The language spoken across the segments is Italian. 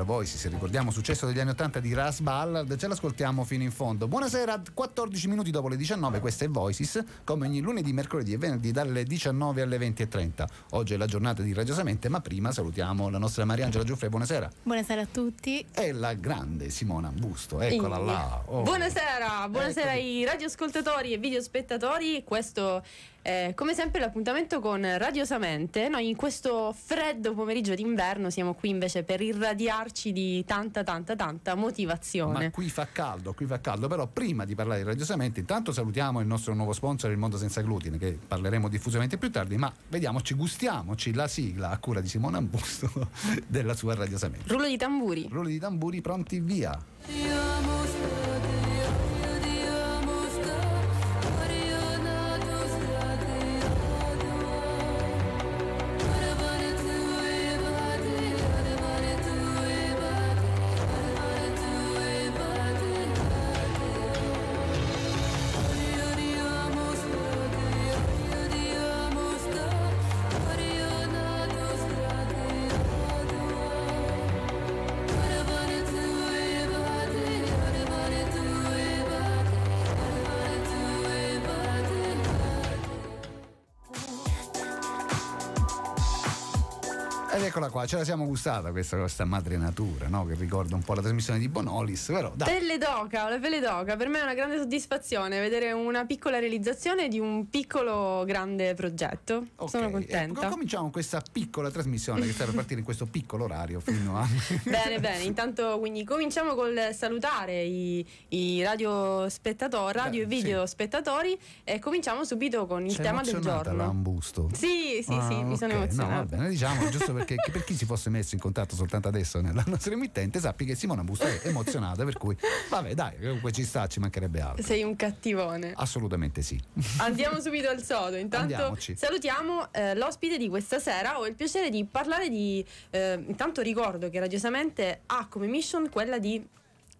Slow Voice, se ricordiamo successo degli anni 80 di Ras Ballard, ce l'ascoltiamo fino in fondo. Buonasera, 14 minuti dopo le 19, questa è Voices, come ogni lunedì, mercoledì e venerdì dalle 19 alle 20.30. Oggi è la giornata di Radiosamente, ma prima salutiamo la nostra Mariangela Giuffre, buonasera. Buonasera a tutti. E la grande Simona Busto, eccola India. là. Oh. Buonasera, buonasera ai radioascoltatori e videospettatori, questo è eh, come sempre l'appuntamento con Radiosamente, noi in questo freddo pomeriggio d'inverno siamo qui invece per irradiarci di tanta tanta tanta motivazione. Ma qui fa caldo, qui fa caldo, però prima di parlare di Radiosamente intanto salutiamo il nostro nuovo sponsor Il Mondo Senza Glutine che parleremo diffusamente più tardi, ma vediamoci, gustiamoci la sigla a cura di Simone Ambusto della sua Radiosamente. Rullo di tamburi. Rullo di tamburi pronti via. Io amo qua, ce la siamo gustata questa, questa madre natura, no? che ricorda un po' la trasmissione di Bonolis, però dai. Pelle d'oca, la pelle d'oca, per me è una grande soddisfazione vedere una piccola realizzazione di un piccolo grande progetto. Okay. Sono eh, contenta. Eh, cominciamo questa piccola trasmissione che sta per partire in questo piccolo orario fino a... bene, bene, intanto quindi cominciamo col salutare i, i radio spettatori, radio bene, e video sì. spettatori e cominciamo subito con il Sei tema del giorno. l'ambusto. Sì, sì, ah, sì, okay. mi sono emozionata. No, va bene, diciamo, giusto perché, perché chi si fosse messo in contatto soltanto adesso nella nostra emittente sappi che Simona Busta è emozionata per cui vabbè dai comunque ci sta ci mancherebbe altro sei un cattivone assolutamente sì andiamo subito al sodo intanto Andiamoci. salutiamo eh, l'ospite di questa sera ho il piacere di parlare di eh, intanto ricordo che radiosamente ha come mission quella di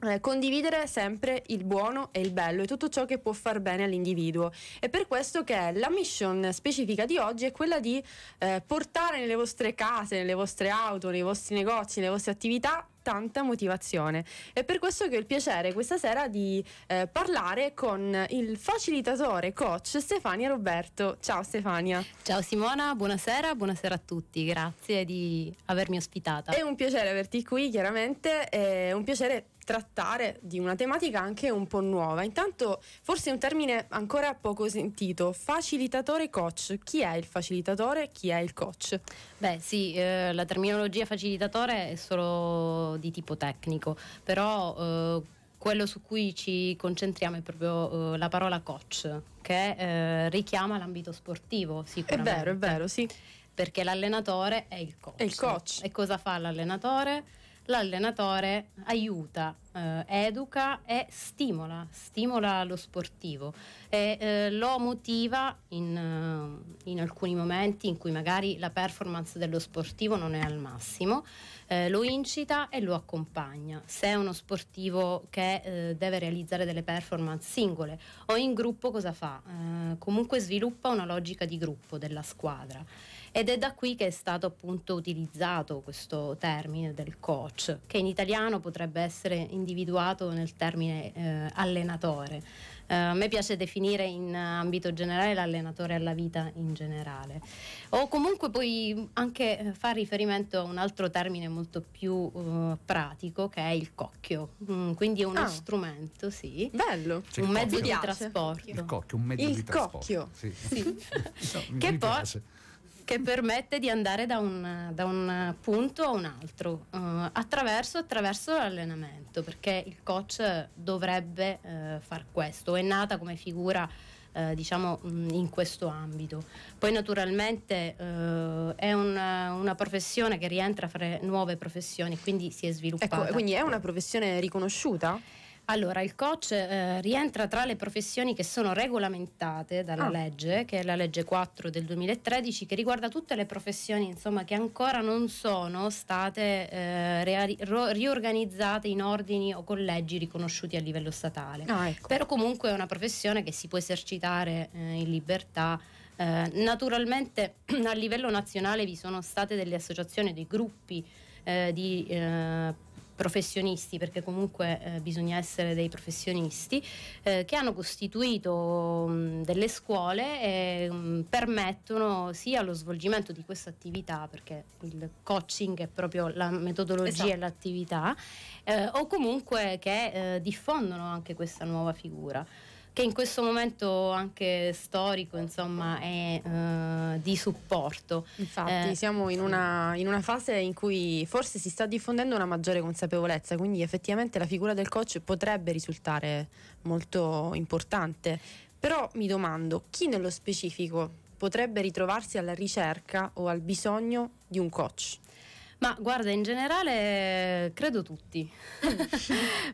eh, condividere sempre il buono e il bello e tutto ciò che può far bene all'individuo. È per questo che la mission specifica di oggi è quella di eh, portare nelle vostre case, nelle vostre auto, nei vostri negozi, nelle vostre attività tanta motivazione. È per questo che ho il piacere questa sera di eh, parlare con il facilitatore coach Stefania Roberto. Ciao Stefania. Ciao Simona, buonasera, buonasera a tutti, grazie di avermi ospitata. È un piacere averti qui, chiaramente, è un piacere trattare di una tematica anche un po' nuova. Intanto, forse un termine ancora poco sentito, facilitatore coach. Chi è il facilitatore? Chi è il coach? Beh, sì, eh, la terminologia facilitatore è solo di tipo tecnico, però eh, quello su cui ci concentriamo è proprio eh, la parola coach, che eh, richiama l'ambito sportivo, sicuramente. È vero, è vero, sì. Perché l'allenatore è il coach. È il coach. E cosa fa l'allenatore? L'allenatore aiuta eh, educa e stimola, stimola lo sportivo e eh, lo motiva in, eh, in, alcuni momenti in cui magari la performance dello sportivo non è al massimo, eh, lo incita e lo accompagna. Se è uno sportivo che eh, deve realizzare delle performance singole o in gruppo cosa fa? Eh, comunque sviluppa una logica di gruppo della squadra. Ed è da qui che è stato appunto utilizzato questo termine del coach, che in italiano potrebbe essere individuato nel termine eh, allenatore. Eh, a me piace definire in ambito generale l'allenatore alla vita in generale. O comunque puoi anche eh, fare riferimento a un altro termine molto più eh, pratico che è il cocchio. Mm, quindi è uno ah. strumento, sì. Bello. Cioè, un mezzo di trasporto. Il cocchio, un mezzo il di cocchio. trasporto. Sì. Sì. no, che poi che permette di andare da un, da un punto a un altro uh, attraverso, attraverso, l'allenamento, perché il coach dovrebbe uh, far questo, è nata come figura eh, diciamo mm, in questo ambito. Poi naturalmente è una, una, professione che rientra fra le nuove professioni, quindi si è ecco, sviluppata. Ecco, quindi è una professione riconosciuta? Allora, il coach eh, rientra tra le professioni che sono regolamentate dalla ah. legge, che è la legge 4 del 2013, che riguarda tutte le professioni insomma, che ancora non sono state eh, rea- ro- riorganizzate in ordini o collegi riconosciuti a livello statale. Ah, ecco. Però comunque è una professione che si può esercitare eh, in libertà. Eh, naturalmente a livello nazionale vi sono state delle associazioni, dei gruppi eh, di eh, professionisti, perché comunque eh, bisogna essere dei professionisti, eh, che hanno costituito mh, mm, delle scuole e mh, mm, permettono sia lo svolgimento di questa attività, perché il coaching è proprio la metodologia esatto. e l'attività, eh, o comunque che eh, diffondono anche questa nuova figura che in questo momento anche storico insomma è eh, di supporto. Infatti eh, siamo in una, in una, fase in cui forse si sta diffondendo una maggiore consapevolezza, quindi effettivamente la figura del coach potrebbe risultare molto importante. Però mi domando, chi nello specifico potrebbe ritrovarsi alla ricerca o al bisogno di un coach? Ma guarda, in generale credo tutti,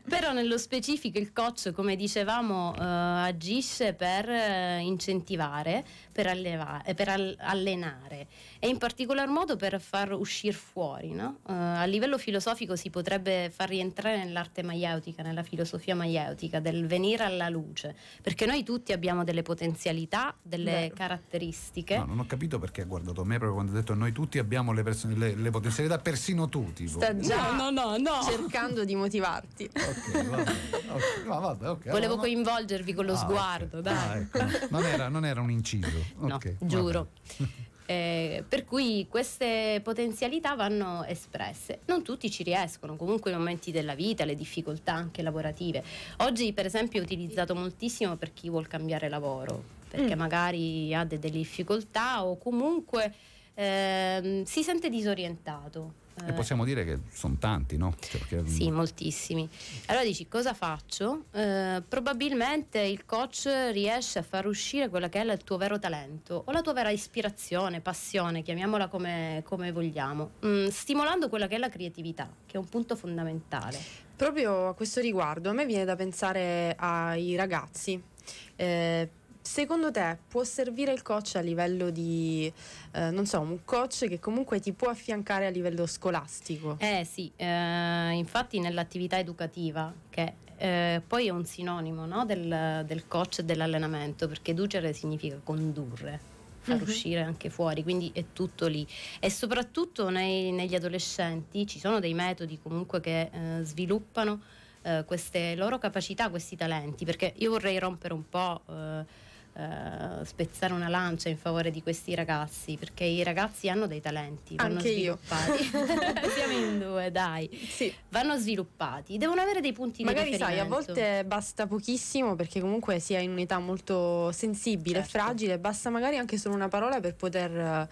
però nello specifico il coach, come dicevamo, eh, agisce per eh, incentivare per, allevare, eh, per allenare e in particolar modo per far uscire fuori. No? Uh, a livello filosofico si potrebbe far rientrare nell'arte maieutica, nella filosofia maieutica, del venire alla luce, perché noi tutti abbiamo delle potenzialità, delle Vero. caratteristiche. No, non ho capito perché ha guardato me proprio quando ha detto noi tutti abbiamo le, perso- le, le potenzialità, persino tu. Tipo. Sta già no, no, no, cercando di motivarti. Ok, vabbè, okay, vabbè, okay Volevo allora, coinvolgervi con lo ah, sguardo, okay. Ecco. dai. Ah, ecco. non, era, non era un inciso no, okay, giuro. Eh, per cui queste potenzialità vanno espresse. Non tutti ci riescono, comunque i momenti della vita, le difficoltà anche lavorative. Oggi per esempio è utilizzato moltissimo per chi vuole cambiare lavoro, perché mm. magari ha delle difficoltà o comunque eh, si sente disorientato e eh. possiamo dire che sono tanti, no? Cioè, perché... Sì, moltissimi. Allora dici cosa faccio? Eh, probabilmente il coach riesce a far uscire quello che è il tuo vero talento o la tua vera ispirazione, passione, chiamiamola come, come vogliamo, mm, stimolando quella che è la creatività, che è un punto fondamentale. Proprio a questo riguardo, a me viene da pensare ai ragazzi. Eh, Secondo te può servire il coach a livello di, eh, non so, un coach che comunque ti può affiancare a livello scolastico? Eh sì, eh, infatti nell'attività educativa, che eh, poi è un sinonimo no, del, del coach e dell'allenamento, perché educare significa condurre, far uh-huh. uscire anche fuori, quindi è tutto lì. E soprattutto nei, negli adolescenti ci sono dei metodi comunque che eh, sviluppano eh, queste loro capacità, questi talenti, perché io vorrei rompere un po'. Eh, eh, spezzare una lancia in favore di questi ragazzi, perché i ragazzi hanno dei talenti, vanno Anche sviluppati. Siamo in due, dai. Sì. Vanno sviluppati, devono avere dei punti Magari di riferimento. Magari sai, a volte basta pochissimo perché comunque si è in un'età molto sensibile, certo. fragile, basta magari anche solo una parola per poter eh,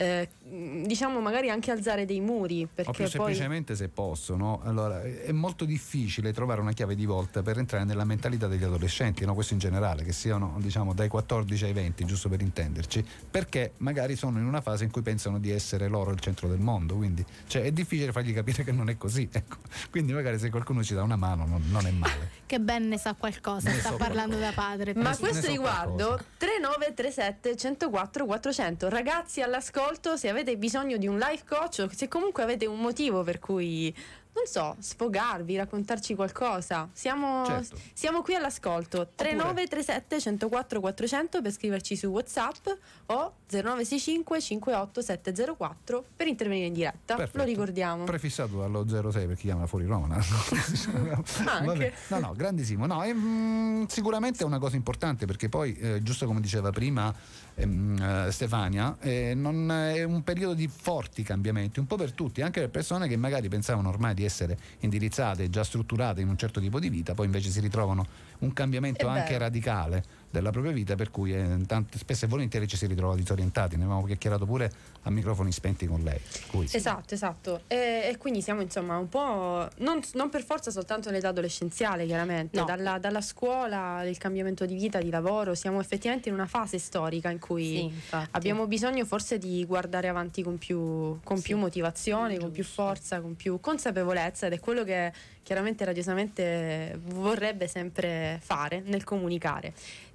eh, diciamo magari anche alzare dei muri. Perché o più semplicemente poi... se possono. Allora, è molto difficile trovare una chiave di volta per entrare nella mentalità degli adolescenti, no? questo in generale, che siano diciamo dai 14 ai 20, giusto per intenderci, perché magari sono in una fase in cui pensano di essere loro il centro del mondo, quindi cioè, è difficile fargli capire che non è così. Ecco. Quindi magari se qualcuno ci dà una mano non, non è male. che Ben ne sa qualcosa, ne sta so parlando qualcosa. da padre. Ma ne questo ne so riguardo 3937 104 400, ragazzi alla scuola ascolto, se avete bisogno di un life coach o se comunque avete un motivo per cui, non so, sfogarvi, raccontarci qualcosa, siamo, certo. siamo qui all'ascolto. 3937 104 400 per scriverci su WhatsApp o 0965 58 704 per intervenire in diretta. Perfetto. Lo ricordiamo. Prefissato allo 06 per chi chiama fuori Roma. No? Ah, anche. No, no, grandissimo. No, è, mh, mm, sicuramente è una cosa importante perché poi, eh, giusto come diceva prima, Ehm, eh, Stefania, eh, non, eh, è un periodo di forti cambiamenti, un po' per tutti, anche per persone che magari pensavano ormai di essere indirizzate, già strutturate in un certo tipo di vita, poi invece si ritrovano un cambiamento eh anche radicale della propria vita, per cui eh, tante, spesso e volentieri ci si ritrova disorientati, ne avevamo chiacchierato pure a microfoni spenti con lei. Cui, sì. Esatto, esatto. E, e, quindi siamo insomma un po', non, non per forza soltanto nell'età adolescenziale chiaramente, no. dalla, dalla, scuola, del cambiamento di vita, di lavoro, siamo effettivamente in una fase storica in cui sì, abbiamo bisogno forse di guardare avanti con più, con sì. più motivazione, con più forza, con più consapevolezza ed è quello che chiaramente radiosamente vorrebbe sempre fare nel comunicare.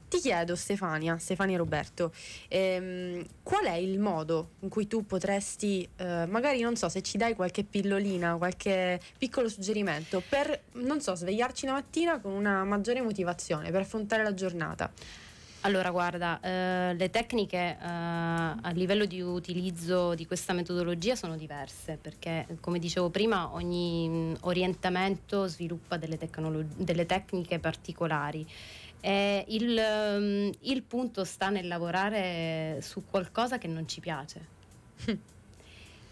Ti chiedo Stefania, Stefania Roberto, ehm, qual è il modo in cui tu potresti, eh, magari non so se ci dai qualche pillolina, qualche piccolo suggerimento per, non so, svegliarci la mattina con una maggiore motivazione per affrontare la giornata? Allora, guarda, eh, le tecniche eh, a livello di utilizzo di questa metodologia sono diverse perché, come dicevo prima, ogni mm, orientamento sviluppa delle, tecnolo- delle tecniche particolari. Eh, il, mm, il, punto sta nel lavorare su qualcosa che non ci piace.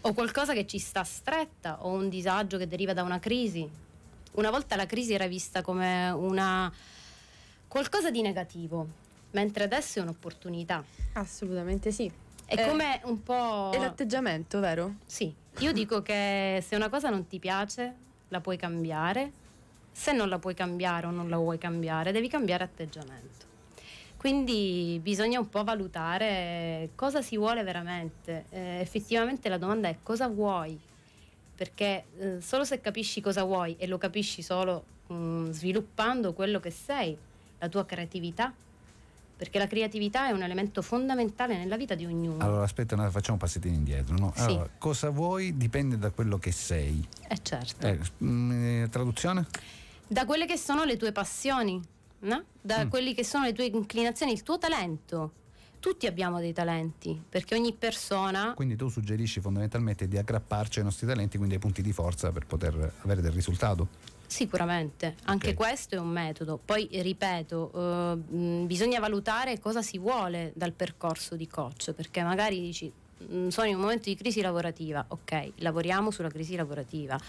o qualcosa che ci sta stretta, o un disagio che deriva da una crisi. Una volta la crisi era vista come una, qualcosa di negativo, mentre adesso è un'opportunità. Assolutamente sì. È eh, come un po'... È l'atteggiamento, vero? Sì. Io dico che se una cosa non ti piace, la puoi cambiare. Se non la puoi cambiare o non la vuoi cambiare, devi cambiare atteggiamento. Quindi bisogna un po' valutare cosa si vuole veramente. Eh, effettivamente la domanda è cosa vuoi? Perché eh, solo se capisci cosa vuoi e lo capisci solo mh, mm, sviluppando quello che sei, la tua creatività, perché la creatività è un elemento fondamentale nella vita di ognuno. Allora aspetta, no, facciamo un passettino indietro. No? Sì. cosa vuoi dipende da quello che sei. Eh certo. Eh, mm, eh, traduzione? Da quelle che sono le tue passioni, no? da mm. quelle che sono le tue inclinazioni, il tuo talento. Tutti abbiamo dei talenti, perché ogni persona... Quindi tu suggerisci fondamentalmente di aggrapparci ai nostri talenti, quindi ai punti di forza per poter avere del risultato? Sicuramente, anche okay. questo è un metodo. Poi ripeto, eh, mm, bisogna valutare cosa si vuole dal percorso di coach, perché magari dici mm, sono in un momento di crisi lavorativa, ok, lavoriamo sulla crisi lavorativa.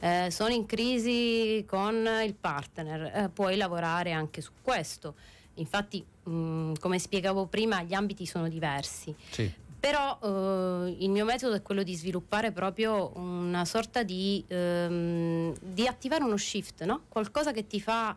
Eh, sono in crisi con il partner, eh, puoi lavorare anche su questo. Infatti, mh, mm, come spiegavo prima, gli ambiti sono diversi. Sì però eh, il mio metodo è quello di sviluppare proprio una sorta di, ehm, di attivare uno shift, no? qualcosa che ti fa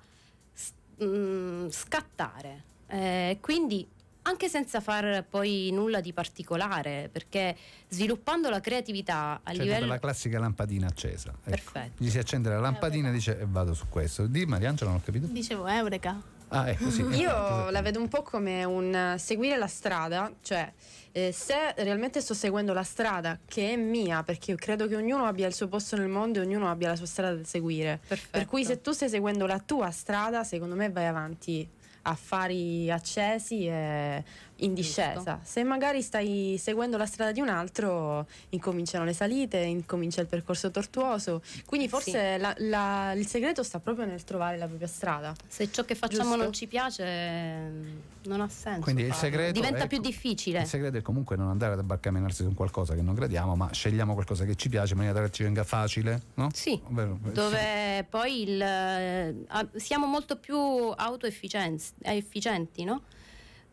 mh, mm, scattare. Eh, quindi anche senza fare poi nulla di particolare, perché sviluppando la creatività a cioè, livello... La classica lampadina accesa. Ecco. Perfetto. Ecco. Gli si accende la lampadina eh, e dice e eh, vado su questo. Di Mariangela non ho capito. Dicevo Eureka. Ah, è così. Ecco, io esatto. la vedo un po' come un eh, seguire la strada, cioè eh, se realmente sto seguendo la strada che è mia, perché io credo che ognuno abbia il suo posto nel mondo e ognuno abbia la sua strada da seguire. Perfetto. Per cui se tu stai seguendo la tua strada, secondo me vai avanti affari accesi e in discesa. Giusto. Se magari stai seguendo la strada di un altro, incominciano le salite, incomincia il percorso tortuoso. Quindi forse sì. la, la, il segreto sta proprio nel trovare la propria strada. Se ciò che facciamo Giusto? non ci piace, mm, non ha senso. Quindi il segreto diventa è, più difficile. Il segreto è comunque non andare ad abbarcamenarsi su qualcosa che non gradiamo, ma scegliamo qualcosa che ci piace in maniera tale che ci venga facile, no? Sì. Ovvero, eh, Dove sì. poi il, eh, siamo molto più autoefficienti, eh, no?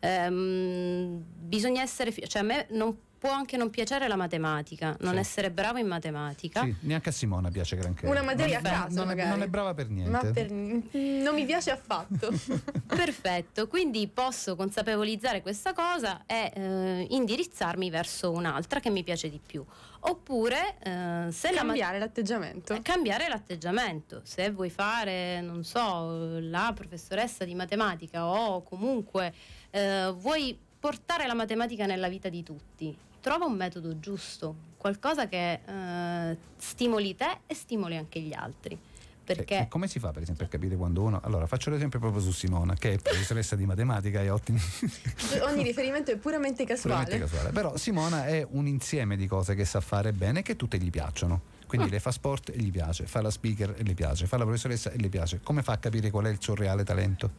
ehm, bisogna essere, cioè a me non può anche non piacere la matematica, non sì. essere bravo in matematica. Sì, neanche a Simona piace granché. Una materia non, a caso, non, non è brava per niente. Ma per, non mi piace affatto. Perfetto, quindi posso consapevolizzare questa cosa e eh, indirizzarmi verso un'altra che mi piace di più. Oppure eh, se cambiare la l'atteggiamento. Eh, cambiare l'atteggiamento. Se vuoi fare, non so, la professoressa di matematica o comunque eh, vuoi portare la matematica nella vita di tutti, trova un metodo giusto, qualcosa che eh, stimoli te e stimoli anche gli altri. Cioè, Perché... E, come si fa per esempio a capire quando uno allora faccio l'esempio proprio su Simona che è professoressa di matematica e ottima ogni riferimento è puramente casuale. puramente casuale però Simona è un insieme di cose che sa fare bene e che tutte gli piacciono quindi mm. le fa sport e gli piace, fa la speaker e le piace, fa la professoressa e le piace. Come fa a capire qual è il suo reale talento?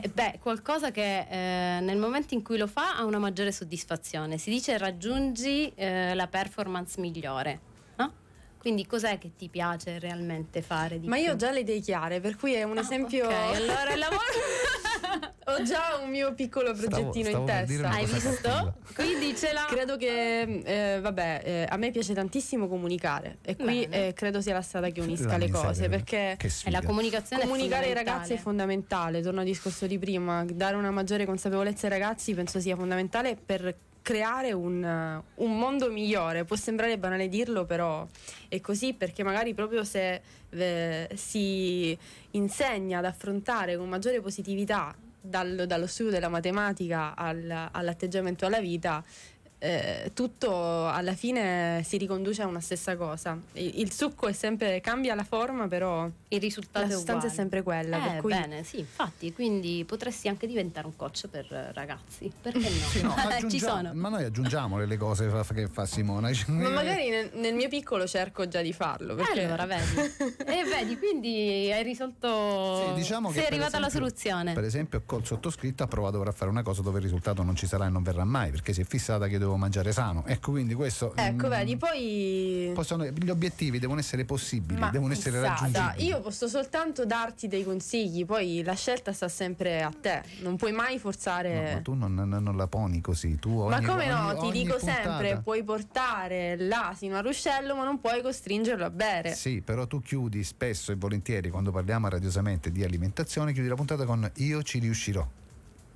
Eh beh, qualcosa che eh, nel momento in cui lo fa ha una maggiore soddisfazione. Si dice raggiungi eh, la performance migliore. No? Quindi cos'è che ti piace realmente fare? Ma più? io ho già le idee chiare, per cui è un ah, esempio... Ok, allora il lavoro... Ho già un mio piccolo progettino stavo, stavo in testa. Hai visto? Quindi ce la. Credo che, eh, vabbè, eh, a me piace tantissimo comunicare e qui eh, credo sia la strada che unisca la le cose perché eh, la comunicazione comunicare ai ragazzi è fondamentale. Torno al discorso di prima, dare una maggiore consapevolezza ai ragazzi penso sia fondamentale per creare un, eh, un, mondo migliore. Può sembrare banale dirlo, però è così perché magari proprio se eh, si insegna ad affrontare con maggiore positività dallo, dallo studio della matematica al, all'atteggiamento alla vita eh, tutto alla fine si riconduce a una stessa cosa. Il, il succo è sempre, cambia la forma, però il risultato la sostanza è, è sempre quella. Eh, cui... Bene, sì, infatti, quindi potresti anche diventare un coach per eh, ragazzi, perché no? Sì, no Ci sono. Ma noi aggiungiamole le cose che fa Simona. Ma cioè, magari nel, nel, mio piccolo cerco già di farlo. Perché... Allora, vedi. e vedi, quindi hai risolto... Sì, diciamo Sei arrivata esempio, alla soluzione. Per esempio, col sottoscritto ha provato a fare una cosa dove il risultato non ci sarà e non verrà mai, perché si è fissata che devo devo mangiare sano. Ecco, quindi questo. Ecco, mh, mm, vedi, poi. Possono, gli obiettivi devono essere possibili, Ma devono essere chissà, raggiungibili. Io posso soltanto darti dei consigli, poi la scelta sta sempre a te. Non puoi mai forzare. No, ma tu non, non, non, la poni così. Tu ogni, ma come ogni, no? ti dico puntata. sempre: puoi portare l'asino al ruscello, ma non puoi costringerlo a bere. Sì, però tu chiudi spesso e volentieri quando parliamo radiosamente di alimentazione, chiudi la puntata con io ci riuscirò.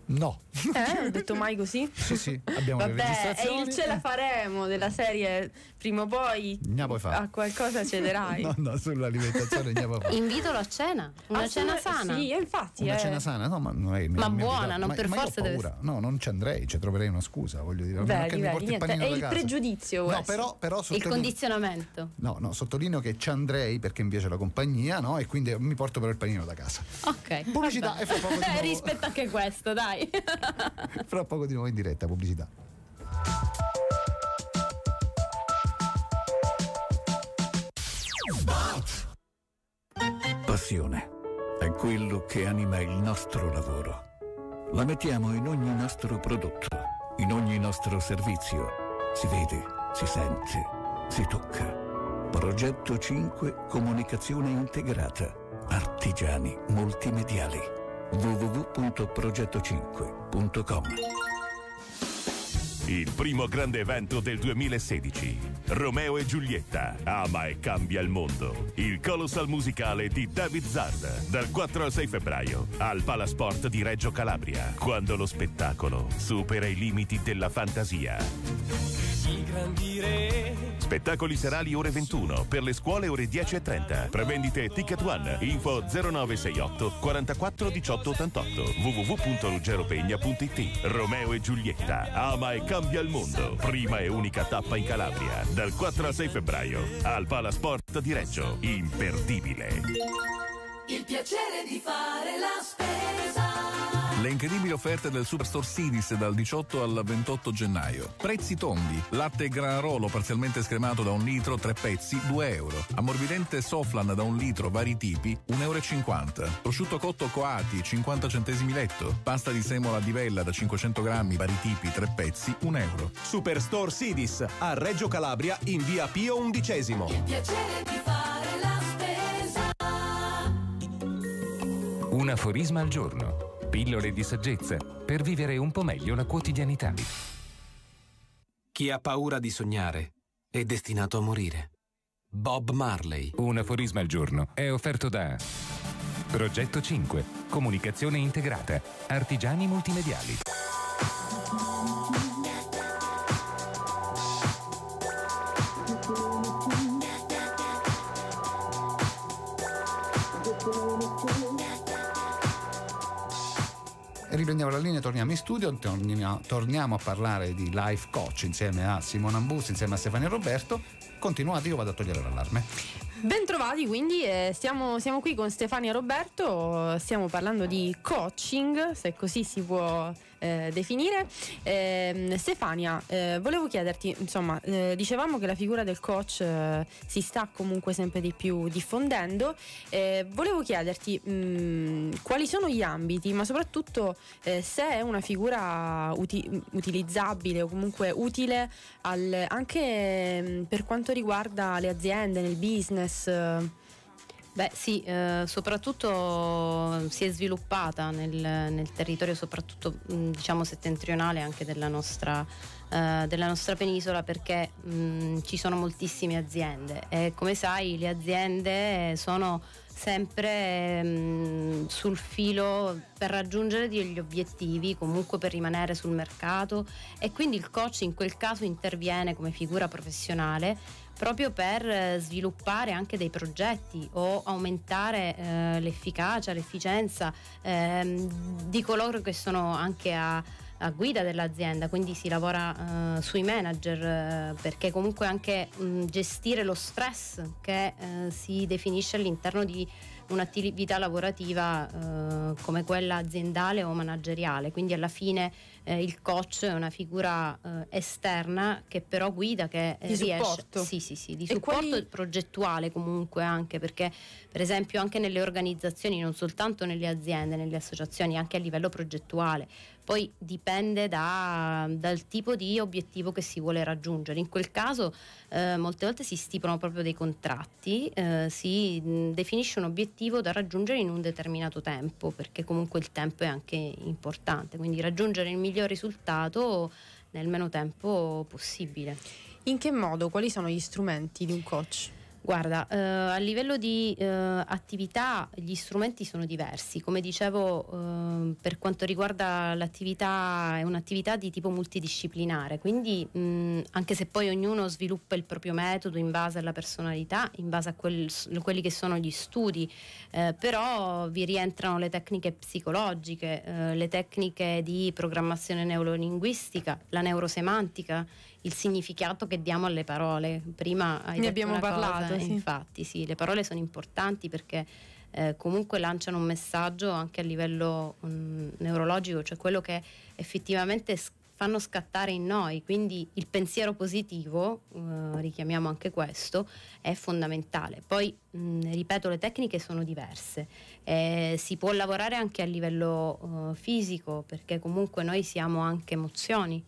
No. Eh, ho detto mai così? Sì, sì, abbiamo Vabbè, le registrazioni. E il ce la faremo della serie prima o poi a qualcosa cederai. no, no, sull'alimentazione andiamo a fare. Invitalo a cena, una ah, cena sana. Sì, eh, infatti. Una eh. cena sana, no, ma, non è, ma buona, non ma, per ma forza deve essere. No, non ci andrei, ci troverei una scusa, voglio dire, Beh, che vedi, il è il casa. pregiudizio No, però, però sottolineo... il condizionamento. No, no, sottolineo che ci andrei perché mi piace la compagnia, no? E quindi mi porto però il panino da casa. Ok. Pubblicità e fa poco Rispetto anche questo, dai dai. Fra poco di nuovo in diretta, pubblicità. Passione è quello che anima il nostro lavoro. La mettiamo in ogni nostro prodotto, in ogni nostro servizio. Si vede, si sente, si tocca. Progetto 5 Comunicazione integrata. Artigiani multimediali www.progetto5.com il primo grande evento del 2016. Romeo e Giulietta, ama e cambia il mondo. Il colossal musicale di David Zard, dal 4 al 6 febbraio, al Palasport di Reggio Calabria, quando lo spettacolo supera i limiti della fantasia. I grandi re Spettacoli serali ore 21, per le scuole ore 10.30. Prevendite Ticket One, info 0968 44 18 88, www.ruggeropegna.it. Romeo e Giulietta, ama e cambia il mondo. Prima e unica tappa in Calabria, dal 4 al 6 febbraio, al Palasport di Reggio. Imperdibile. Il piacere di fare la spesa le incredibili offerte del Superstore Sidis dal 18 al 28 gennaio. Prezzi tondi. Latte granarolo parzialmente scremato da un litro, tre pezzi, 2 euro. Ammorbidente Soflan da un litro, vari tipi, 1,50 euro. Prosciutto cotto coati, 50 centesimi letto. Pasta di semola di vella da 500 grammi, vari tipi, tre pezzi, 1 euro. Superstore Sidis a Reggio Calabria in via Pio XI. Il piacere di fare la spesa. Un aforisma al giorno Pillole di saggezza per vivere un po' meglio la quotidianità. Chi ha paura di sognare è destinato a morire. Bob Marley. Un aforisma al giorno è offerto da Progetto 5. Comunicazione integrata. Artigiani multimediali. Riprendiamo la linea, torniamo in studio, torniamo, torniamo a parlare di Life Coach insieme a Simone Ambus, insieme a Stefania Roberto. Continuate, io vado a togliere l'allarme. Bentrovati quindi, eh, siamo, siamo, qui con Stefania Roberto, stiamo parlando di coaching, se così si può eh, definire. Ehm, eh, Stefania, volevo chiederti, insomma, eh, dicevamo che la figura del coach eh, si sta comunque sempre di più diffondendo, eh, volevo chiederti mh, mm, quali sono gli ambiti, ma soprattutto se è una figura uti- utilizzabile o comunque utile al, anche mh, mm, per quanto riguarda le aziende, nel business fitness. Eh, beh sì, eh, soprattutto si è sviluppata nel, nel territorio, soprattutto diciamo, settentrionale anche della nostra, eh, della nostra penisola perché mh, ci sono moltissime aziende e come sai le aziende eh, sono sempre mh, sul filo per raggiungere degli obiettivi, comunque per rimanere sul mercato e quindi il coach in quel caso interviene come figura professionale proprio per eh, sviluppare anche dei progetti o aumentare eh, l'efficacia, l'efficienza ehm, di coloro che sono anche a, a guida dell'azienda, quindi si lavora eh, sui manager eh, perché comunque anche mh, gestire lo stress che eh, si definisce all'interno di un'attività lavorativa eh, come quella aziendale o manageriale. Quindi alla fine eh, il coach è una figura eh, esterna che però guida, che eh, di riesce supporto. Sì, sì, sì, di supporto quali... progettuale comunque anche perché per esempio anche nelle organizzazioni, non soltanto nelle aziende, nelle associazioni, anche a livello progettuale. Poi dipende da, dal tipo di obiettivo che si vuole raggiungere. In quel caso eh, molte volte si stipulano proprio dei contratti, eh, si definisce un obiettivo obiettivo da raggiungere in un determinato tempo, perché comunque il tempo è anche importante, quindi raggiungere il miglior risultato nel meno tempo possibile. In che modo? Quali sono gli strumenti di un coach? Guarda, eh, a livello di eh, attività gli strumenti sono diversi. Come dicevo, eh, per quanto riguarda l'attività, è un'attività di tipo multidisciplinare, quindi mh, anche se poi ognuno sviluppa il proprio metodo in base alla personalità, in base a quel, quelli che sono gli studi, eh, però vi rientrano le tecniche psicologiche, eh, le tecniche di programmazione neurolinguistica, la neurosemantica, il significato che diamo alle parole. Prima ne abbiamo parlato. Cosa, sì. Infatti, sì, le parole sono importanti perché eh, comunque lanciano un messaggio anche a livello um, neurologico, cioè quello che effettivamente fanno scattare in noi, quindi il pensiero positivo, eh, richiamiamo anche questo, è fondamentale. Poi, mh, mm, ripeto, le tecniche sono diverse, eh, si può lavorare anche a livello eh, fisico, perché comunque noi siamo anche emozioni,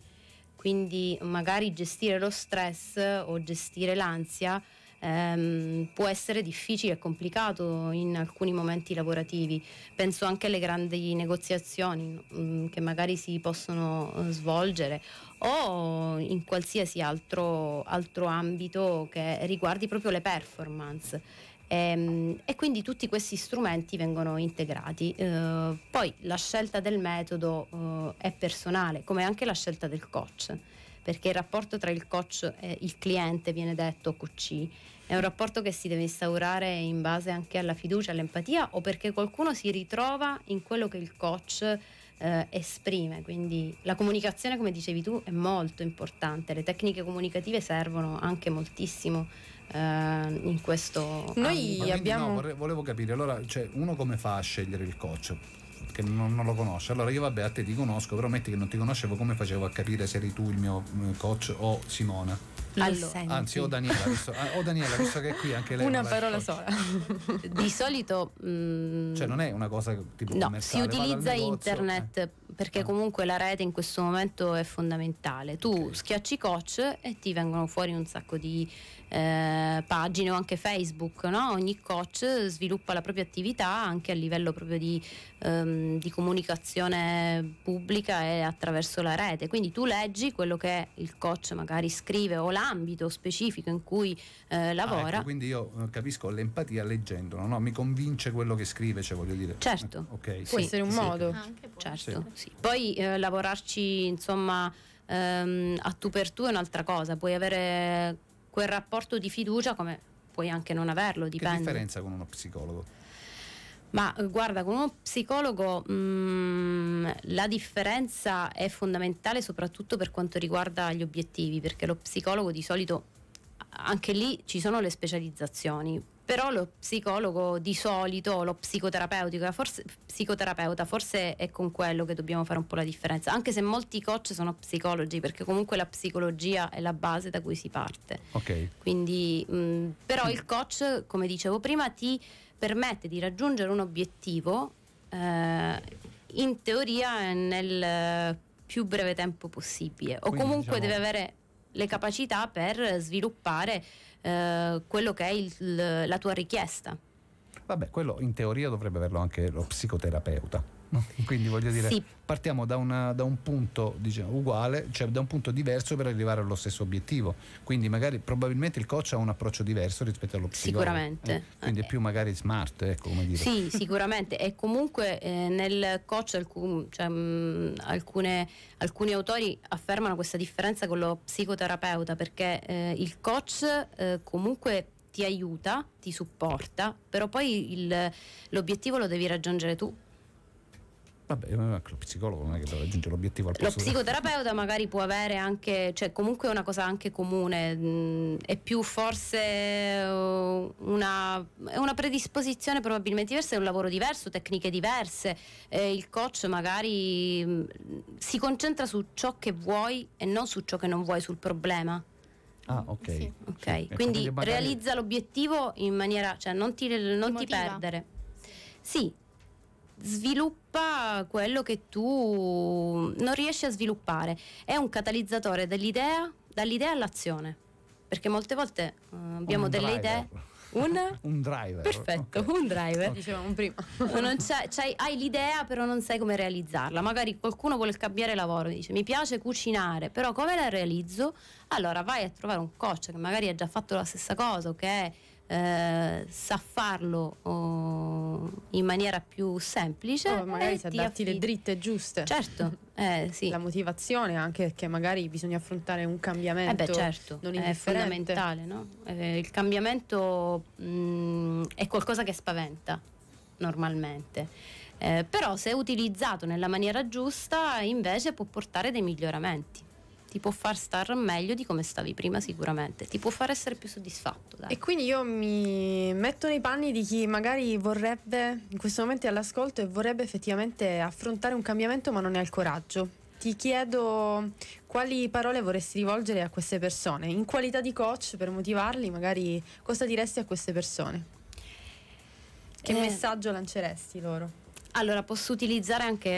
quindi magari gestire lo stress o gestire l'ansia ehm, può essere difficile e complicato in alcuni momenti lavorativi. Penso anche alle grandi negoziazioni mh, mm, che magari si possono eh, svolgere o in qualsiasi altro, altro ambito che riguardi proprio le performance e, ehm, e quindi tutti questi strumenti vengono integrati. Eh, poi la scelta del metodo eh, è personale, come anche la scelta del coach perché il rapporto tra il coach e il cliente viene detto QC. è un rapporto che si deve instaurare in base anche alla fiducia, all'empatia o perché qualcuno si ritrova in quello che il coach eh, esprime, quindi la comunicazione come dicevi tu è molto importante, le tecniche comunicative servono anche moltissimo Ehm, in questo noi ambito. abbiamo no, vorrei, volevo capire allora cioè, uno come fa a scegliere il coach che non, non, lo conosce allora io vabbè a te ti conosco però metti che non ti conoscevo come facevo a capire se eri tu il mio coach o Simona allora, anzi o Daniela, visto, ah, o Daniela visto che è qui anche lei una parola sola di solito mh, mm, cioè non è una cosa tipo no, si utilizza internet eh. perché ah. comunque la rete in questo momento è fondamentale tu okay. schiacci coach e ti vengono fuori un sacco di eh, pagine o anche Facebook, no? ogni coach sviluppa la propria attività anche a livello proprio di, ehm, di, comunicazione pubblica e attraverso la rete, quindi tu leggi quello che il coach magari scrive o l'ambito specifico in cui eh, lavora. Ah, ecco, quindi io eh, capisco l'empatia leggendolo, no? mi convince quello che scrive, cioè voglio dire. Certo, eh, okay, può sì, essere un sì, modo. Ah, certo, sì. Certo, Poi eh, lavorarci insomma ehm, a tu per tu è un'altra cosa, puoi avere quel rapporto di fiducia come puoi anche non averlo, dipende. Che differenza con uno psicologo? Ma guarda, con uno psicologo mh, mm, la differenza è fondamentale soprattutto per quanto riguarda gli obiettivi, perché lo psicologo di solito anche lì ci sono le specializzazioni però lo psicologo di solito, lo psicoterapeutico, forse, psicoterapeuta, forse è con quello che dobbiamo fare un po' la differenza, anche se molti coach sono psicologi, perché comunque la psicologia è la base da cui si parte. Okay. Quindi, mh, mm, però il coach, come dicevo prima, ti permette di raggiungere un obiettivo eh, in teoria nel più breve tempo possibile o Quindi, comunque diciamo... deve avere le capacità per sviluppare eh, quello che è il, la tua richiesta. Vabbè, quello in teoria dovrebbe averlo anche lo psicoterapeuta. Quindi voglio dire, sì. partiamo da, una, da, un punto diciamo, uguale, cioè da un punto diverso per arrivare allo stesso obiettivo. Quindi magari probabilmente il coach ha un approccio diverso rispetto allo psicologo. Sicuramente. Eh? Quindi è più magari smart, ecco come dire. Sì, sicuramente. E comunque eh, nel coach alcun, cioè, mh, mm, alcune, alcuni autori affermano questa differenza con lo psicoterapeuta perché eh, il coach eh, comunque ti aiuta, ti supporta, però poi il, l'obiettivo lo devi raggiungere tu Vabbè, eh, lo psicologo non è che raggiungere l'obiettivo al posto. Lo psicoterapeuta magari può avere anche, cioè comunque è una cosa anche comune, mm, è più forse eh, una, una, predisposizione probabilmente diversa, è un lavoro diverso, tecniche diverse, eh, il coach magari mm, si concentra su ciò che vuoi e non su ciò che non vuoi, sul problema. Ah, ok. Sì. okay. Sì. Quindi realizza l'obiettivo in maniera, cioè non ti, non ti perdere. Sì, sviluppa quello che tu non riesci a sviluppare. È un catalizzatore dell'idea, dall'idea all'azione. Perché molte volte uh, abbiamo un delle driver. idee. Un? un driver. Perfetto, okay. un driver. Okay. Dicevamo prima. c'è, c'è, hai l'idea, però non sai come realizzarla. Magari qualcuno vuole cambiare lavoro, e dice mi piace cucinare, però come la realizzo? Allora vai a trovare un coach che magari ha già fatto la stessa cosa, che okay? eh, sa farlo oh, in maniera più semplice. Oh, magari se datti le dritte giuste. Certo, eh, sì. La motivazione anche è che magari bisogna affrontare un cambiamento. Eh beh, certo, è fondamentale. No? Eh, il cambiamento mh, mm, è qualcosa che spaventa normalmente. Eh, però se utilizzato nella maniera giusta invece può portare dei miglioramenti ti può far star meglio di come stavi prima sicuramente, ti può far essere più soddisfatto. Dai. E quindi io mi metto nei panni di chi magari vorrebbe, in questo momento è all'ascolto e vorrebbe effettivamente affrontare un cambiamento ma non ha il coraggio. Ti chiedo quali parole vorresti rivolgere a queste persone, in qualità di coach per motivarli, magari cosa diresti a queste persone? Che eh. messaggio lanceresti loro? Allora, posso utilizzare anche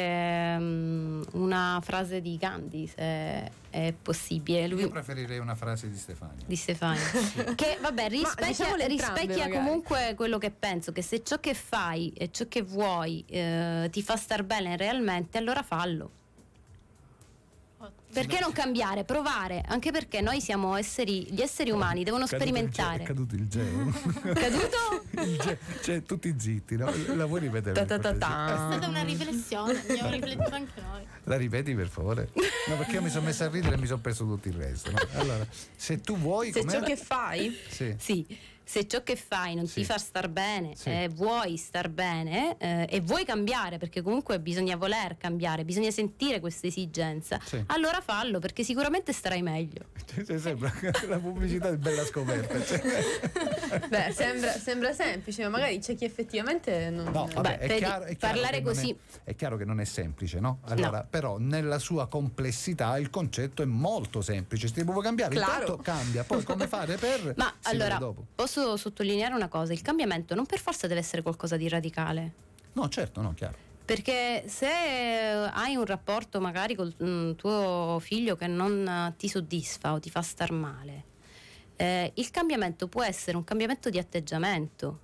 um, una frase di Gandhi, se è possibile. Lui... Io preferirei una frase di Stefania. Di Stefania. Che, vabbè, rispecchia, diciamo rispecchia comunque quello che penso, che se ciò che fai e ciò che vuoi eh, ti fa star bene realmente, allora fallo. Perché non cambiare, provare? Anche perché noi siamo esseri, gli esseri umani devono caduto sperimentare. È caduto il geo. caduto? Il geo. Cioè, tutti zitti, no? La vuoi ripetere? È stata una riflessione, abbiamo riflettuto anche noi. La ripeti per favore? No, perché io mi sono messa a ridere e mi sono perso tutto il resto. No? Allora, se tu vuoi. Se com'è? ciò che fai? Sì. sì se ciò che fai non sì. ti fa star bene, sì. eh, vuoi star bene eh, e vuoi cambiare, perché comunque bisogna voler cambiare, bisogna sentire questa esigenza, sì. allora fallo perché sicuramente starai meglio. Cioè, sembra la pubblicità è bella scoperta. Cioè. Beh, sembra, sembra, semplice, ma magari c'è chi effettivamente non... No, vabbè, Beh, è, chiaro, è, chiaro, parlare così... È, è, chiaro che non è semplice, no? Allora, no. però nella sua complessità il concetto è molto semplice, se ti devo cambiare, claro. intanto cambia, poi come fare per... Ma allora, dopo. posso posso sottolineare una cosa, il cambiamento non per forza deve essere qualcosa di radicale. No, certo, no, chiaro. Perché se eh, hai un rapporto magari con mm, tuo figlio che non eh, ti soddisfa o ti fa star male, eh, il cambiamento può essere un cambiamento di atteggiamento,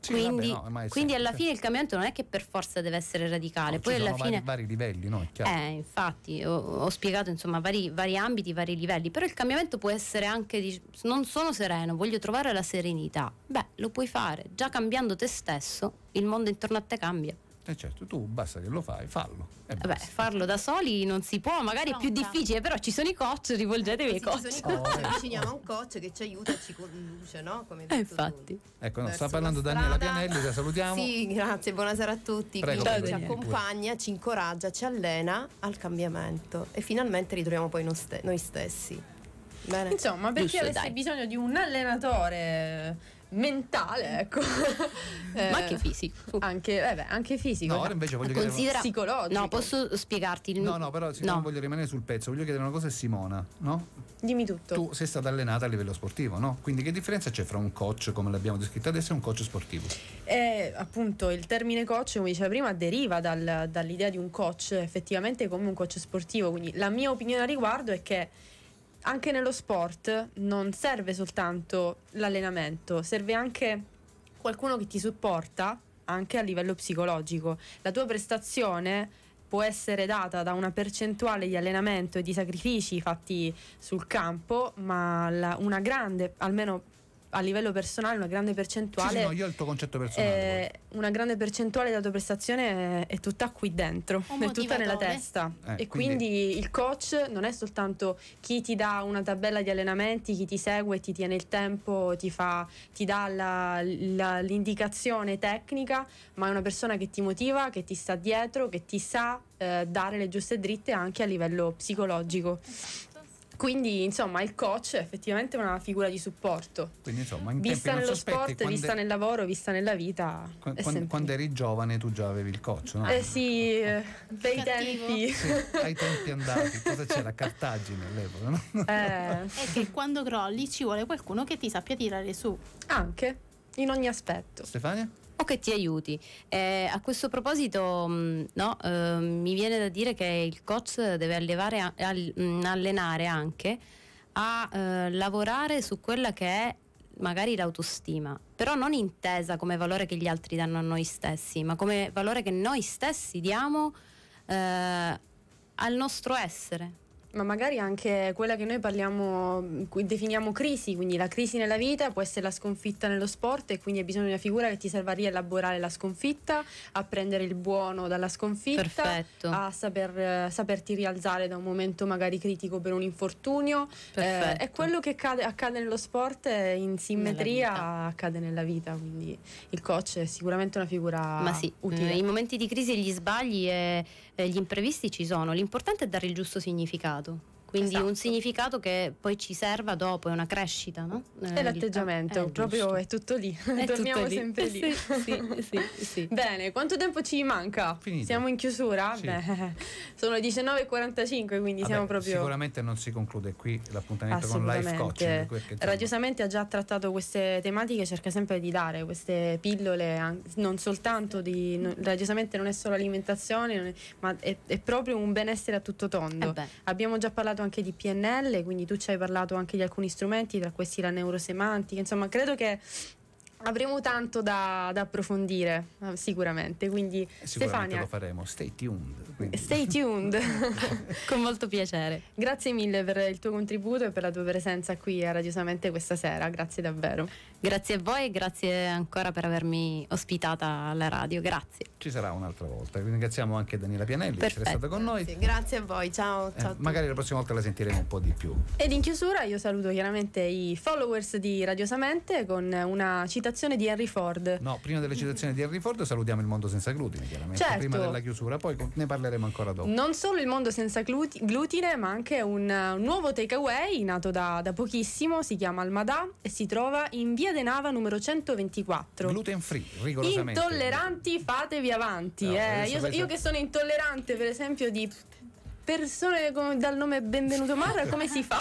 sì, quindi, vabbè, no, quindi alla fine il cambiamento non è che per forza deve essere radicale. No, Poi alla fine... vari, vari livelli, no? Eh, infatti, ho, ho spiegato insomma, vari, vari, ambiti, vari livelli, però il cambiamento può essere anche di, non sono sereno, voglio trovare la serenità. Beh, lo puoi fare, già cambiando te stesso, il mondo intorno a te cambia. E eh certo, tu basta che lo fai, fallo. Beh, farlo da soli non si può, magari Pronta. è più difficile, però ci sono i coach, rivolgetevi ai coach. Ci sono i coach, ci oh, avviciniamo eh. a un coach che ci aiuta e ci conduce, no? Come eh, infatti. Tu. Ecco, no, sta parlando Daniela Pianelli, la salutiamo. Sì, grazie, buonasera a tutti. Prego, Quindi, ci accompagna, ci incoraggia, ci allena al cambiamento e finalmente ritroviamo poi noi stessi. Bene. Insomma, perché chi bisogno di un allenatore mentale, ecco. Ma anche eh, fisico. Anche, eh beh, anche fisico. No, ora cioè, invece voglio Considera... chiedere... Psicologico. No, posso spiegarti? Il... No, no, però siccome no. voglio rimanere sul pezzo, voglio chiedere una cosa a Simona, no? Dimmi tutto. Tu sei stata allenata a livello sportivo, no? Quindi che differenza c'è fra un coach, come l'abbiamo descritto adesso, e un coach sportivo? Eh, appunto, il termine coach, come diceva prima, deriva dal, dall'idea di un coach, effettivamente come un coach sportivo. Quindi la mia opinione a riguardo è che anche nello sport non serve soltanto l'allenamento, serve anche qualcuno che ti supporta anche a livello psicologico. La tua prestazione può essere data da una percentuale di allenamento e di sacrifici fatti sul campo, ma la, una grande, almeno a livello personale una grande percentuale. Sì, no, io il tuo concetto personale. Eh, una grande percentuale della tua prestazione è, è tutta qui dentro, Un è tutta nella testa. Eh, e quindi... quindi... il coach non è soltanto chi ti dà una tabella di allenamenti, chi ti segue, ti tiene il tempo, ti, fa, ti dà la, la, l'indicazione tecnica, ma è una persona che ti motiva, che ti sta dietro, che ti sa eh, dare le giuste dritte anche a livello psicologico. Esatto. Quindi, insomma, il coach è effettivamente una figura di supporto. Quindi, insomma, in vista nello sospetti, sport, vista è... nel lavoro, vista nella vita. Quando, sempre... quando, eri giovane tu già avevi il coach, no? Eh sì, eh, bei tempi. Sì, ai tempi andati, cosa c'era? Cartagine all'epoca, no? Eh. È che quando crolli ci vuole qualcuno che ti sappia tirare su. Anche, in ogni aspetto. Stefania? o che ti aiuti. Eh, a questo proposito, mh, mm, no, eh, mi viene da dire che il coach deve allevare, all, mh, mm, allenare anche a eh, lavorare su quella che è magari l'autostima, però non intesa come valore che gli altri danno a noi stessi, ma come valore che noi stessi diamo eh, al nostro essere, ma magari anche quella che noi parliamo, definiamo crisi, quindi la crisi nella vita può essere la sconfitta nello sport e quindi hai bisogno di una figura che ti serva a rielaborare la sconfitta, a prendere il buono dalla sconfitta, Perfetto. a saper, saperti rialzare da un momento magari critico per un infortunio. Eh, è quello che accade, accade nello sport in simmetria nella accade nella vita, quindi il coach è sicuramente una figura Ma sì, utile. Eh, I momenti di crisi e gli sbagli è eh, gli imprevisti ci sono, l'importante è dare il giusto significato. Quindi esatto. un significato che poi ci serva dopo, è una crescita, no? Eh, è l'atteggiamento, eh, è proprio è tutto lì, è torniamo tutto lì. sempre lì. sì, sì, sì, Bene, quanto tempo ci manca? Finito. Siamo in chiusura? Beh, sono 19.45, quindi Vabbè, siamo proprio... Sicuramente non si conclude qui l'appuntamento con Life Coaching. Perché, Radiosamente ha già trattato queste tematiche, cerca sempre di dare queste pillole, non soltanto di... No, radiosamente non è solo alimentazione, è, ma è, è, proprio un benessere a tutto tondo. Eh Abbiamo già parlato parlato anche di PNL, quindi tu ci hai parlato anche di alcuni strumenti, tra questi la neurosemantica, insomma credo che avremo tanto da, da approfondire eh, sicuramente, quindi sicuramente Stefania. lo faremo, stay tuned. Quindi. Stay tuned, con molto piacere. Grazie mille per il tuo contributo e per la tua presenza qui a Radiosamente questa sera, grazie davvero. Grazie a voi e grazie ancora per avermi ospitata alla radio, grazie ci sarà un'altra volta. Ringraziamo anche Daniela Pianelli per essere stata con noi. Sì, grazie a voi, ciao. Eh, ciao eh, a magari la prossima volta la sentiremo un po' di più. Ed in chiusura io saluto chiaramente i followers di Radiosamente con una citazione di Henry Ford. No, prima della citazione di Henry Ford salutiamo il mondo senza glutine, chiaramente. Certo. Prima della chiusura, poi ne parleremo ancora dopo. Non solo il mondo senza glutine, ma anche un, un nuovo takeaway nato da, da pochissimo, si chiama Almadà e si trova in via De Nava numero 124. Gluten free, rigorosamente. Intolleranti, fatevi avanti. eh. io, io, che sono intollerante, per esempio, di persone come, dal nome Benvenuto Marra, come si fa?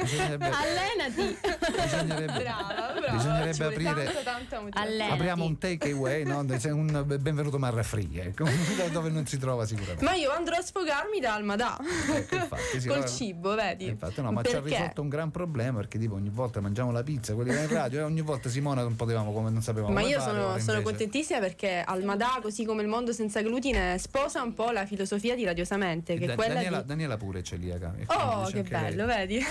Bisognerebbe... Allenati! Bisognerebbe, brava, brava. Bisognerebbe aprire... Tanto, tanto apriamo un takeaway, no? un Benvenuto Marra Free, eh? dove non si trova sicuramente. Ma io andrò a sfogarmi da Almada Ecco, infatti, sì, Col allora... cibo, vedi? Infatti, no, ma ci ha risolto un gran problema perché tipo ogni volta mangiamo la pizza, quelli in radio, e ogni volta Simona non potevamo come non sapevamo. Ma io fare, sono, sono contentissima perché Almada, così come il mondo senza glutine, sposa un po' la filosofia di Radio decisamente. Che da- quella Daniela, di... Daniela pure è celiaca. Oh, che bello, lei. vedi?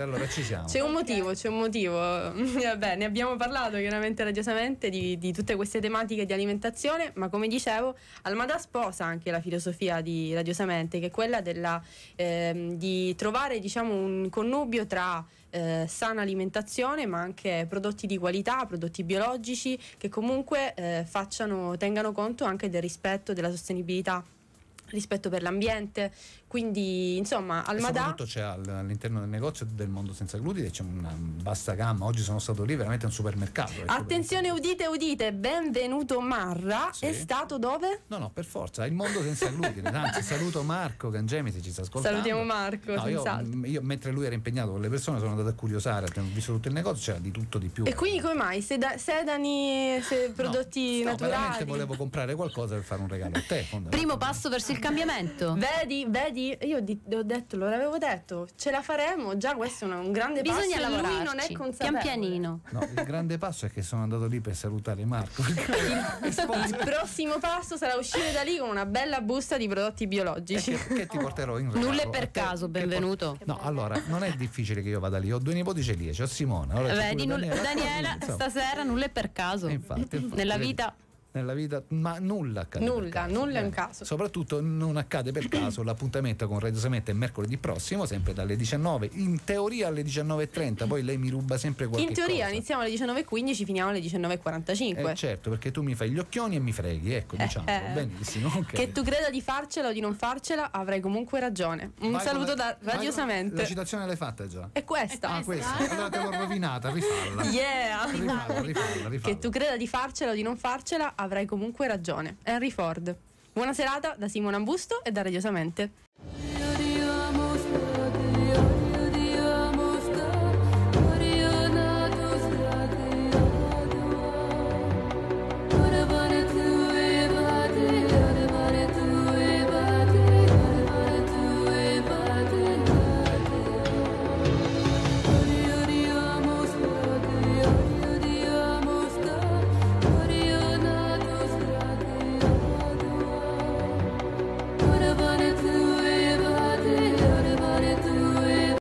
allora ci siamo. C'è un motivo, c'è un motivo. Vabbè, ne abbiamo parlato chiaramente radiosamente di, di tutte queste tematiche di alimentazione, ma come dicevo, Almada sposa anche la filosofia di radiosamente, che è quella della, eh, di trovare diciamo, un connubio tra eh, sana alimentazione, ma anche prodotti di qualità, prodotti biologici che comunque eh, facciano, tengano conto anche del rispetto della sostenibilità rispetto per l'ambiente. Quindi, insomma, al Madà. Soprattutto c'è all'interno del negozio del mondo senza glutine c'è una bassa gamma. Oggi sono stato lì veramente un supermercato. Ecco, Attenzione, udite, udite, benvenuto Marra. Sì. È stato dove? No, no, per forza, il mondo senza glutine. Anzi, saluto Marco Gangemi se ci sta ascoltando. Salutiamo Marco. No, io, io, mentre lui era impegnato con le persone, sono andato a curiosare, abbiamo visto tutto il negozio, c'era di tutto di più. E quindi come mai? Seda, sedani, se prodotti no, naturali? veramente volevo comprare qualcosa per fare un regalo a te. Primo passo verso il cambiamento. Vedi, vedi, io di, ho detto, lo avevo detto, ce la faremo. Già, questo è un, grande Bisogna passo. Bisogna lavorare, non è consapevole. Pian pianino. No, il grande passo è che sono andato lì per salutare Marco. il prossimo passo sarà uscire da lì con una bella busta di prodotti biologici. Eh, che, che, ti porterò in regalo. Nulla è per caso, benvenuto. Por- no, allora, non è difficile che io vada lì. Ho due nipoti c'è lì, c'ho Simona. Allora, Vedi, Daniela, Daniela stasera nulla è per caso. Infatti, infatti, Nella vita nella vita, ma nulla accade. Nulla, nulla è un eh, caso. Soprattutto non accade per caso. L'appuntamento con Radio Sametta è mercoledì prossimo, sempre dalle 19. In teoria alle 19.30, poi lei mi ruba sempre qualcosa. In teoria cosa. iniziamo alle 19.15, finiamo alle 19.45. Eh, certo, perché tu mi fai gli occhioni e mi freghi, ecco, eh, diciamo. Eh, eh. Benissimo. Okay. Che tu creda di farcela o di non farcela, avrai comunque ragione. Un vai saluto la, da Radio Samente. La citazione l'hai fatta già. È questa. Ah, questa. allora te l'ho rovinata, rifalla. Yeah. Rifalla, rifalla, rifalla. Che tu creda di farcela o di non farcela, avrai avrai comunque ragione. Henry Ford. Buona serata da Simona Busto e da Radiosamente.